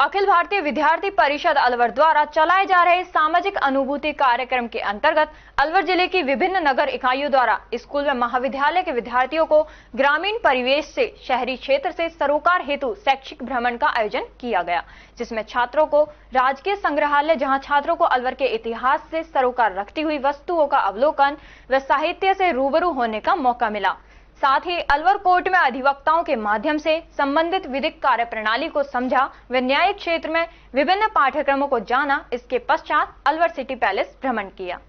अखिल भारतीय विद्यार्थी परिषद अलवर द्वारा चलाए जा रहे सामाजिक अनुभूति कार्यक्रम के अंतर्गत अलवर जिले की विभिन्न नगर इकाइयों द्वारा स्कूल व महाविद्यालय के विद्यार्थियों को ग्रामीण परिवेश से शहरी क्षेत्र से सरोकार हेतु शैक्षिक भ्रमण का आयोजन किया गया जिसमें छात्रों को राजकीय संग्रहालय जहाँ छात्रों को अलवर के इतिहास से सरोकार रखती हुई वस्तुओं का अवलोकन व साहित्य से रूबरू होने का मौका मिला साथ ही अलवर कोर्ट में अधिवक्ताओं के माध्यम से संबंधित विधिक कार्य प्रणाली को समझा व न्यायिक क्षेत्र में विभिन्न पाठ्यक्रमों को जाना इसके पश्चात अलवर सिटी पैलेस भ्रमण किया